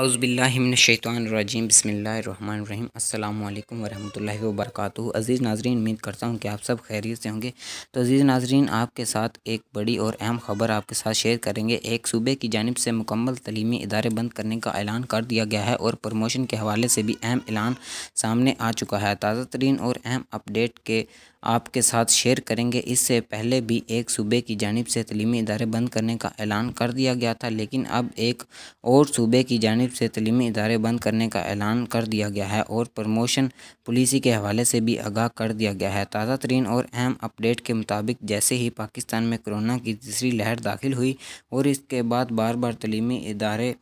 अउज़बिल्लिमिनशैतवानरजीम बसमीम् अल्लाम वरहमल वर्क अज़ीज़ नाजरीन उम्मीद करता हूँ कि आप सब खैरियत से होंगे तो अज़ीज़ नाजरीन आपके साथ एक बड़ी और अहम ख़बर आपके साथ शेयर करेंगे एक सूबे की जानब से मुकम्मल तलीमी इदारे बंद करने का ऐलान कर दिया गया है और प्रमोशन के हवाले से भी अहम ऐलान सामने आ चुका है ताज़ा तरीन और अहम अपडेट के आपके साथ शेयर करेंगे इससे पहले भी एक सूबे की जानब से तलीमी इदारे बंद करने का ऐलान कर दिया गया था लेकिन अब एक और सूबे की जानब जानब से तलीमी इदारे बंद करने का ऐलान कर दिया गया है और प्रमोशन पॉलिसी के हवाले से भी आगाह कर दिया गया है ताज़ा तरीन और अहम अपडेट के मुताबिक जैसे ही पाकिस्तान में कोरोना की तीसरी लहर दाखिल हुई और इसके बाद बार बार तलीमी इदारे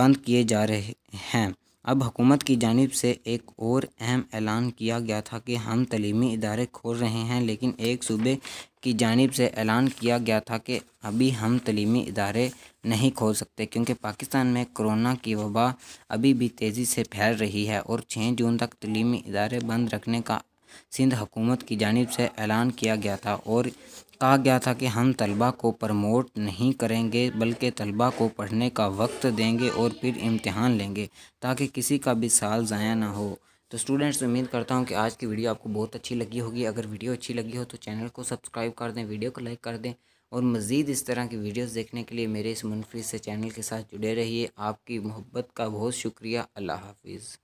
बंद किए जा रहे हैं अब हुकूमत की जानब से एक और अहम ऐलान किया गया था कि हम तलीमी इदारे खोल रहे हैं लेकिन एक सूबे की जानब से ऐलान किया गया था कि अभी हम तलीमी इदारे नहीं खोल सकते क्योंकि पाकिस्तान में कोरोना की वबा अभी भी तेज़ी से फैल रही है और छः जून तक तलीमी इदारे बंद रखने का सिंध हुकूमत की जानब से ऐलान किया गया था और कहा गया था कि हम तलबा को प्रमोट नहीं करेंगे बल्कि तलबा को पढ़ने का वक्त देंगे और फिर इम्तहान लेंगे ताकि किसी का भी साल ज़ाया ना हो तो स्टूडेंट्स उम्मीद करता हूँ कि आज की वीडियो आपको बहुत अच्छी लगी होगी अगर वीडियो अच्छी लगी हो तो चैनल को सब्सक्राइब कर दें वीडियो को लाइक कर दें और मज़ीद इस तरह की वीडियोज़ देखने के लिए मेरे इस मुनफरद से चैनल के साथ जुड़े रहिए आपकी मोहब्बत का बहुत शुक्रिया अल्लाह हाफिज़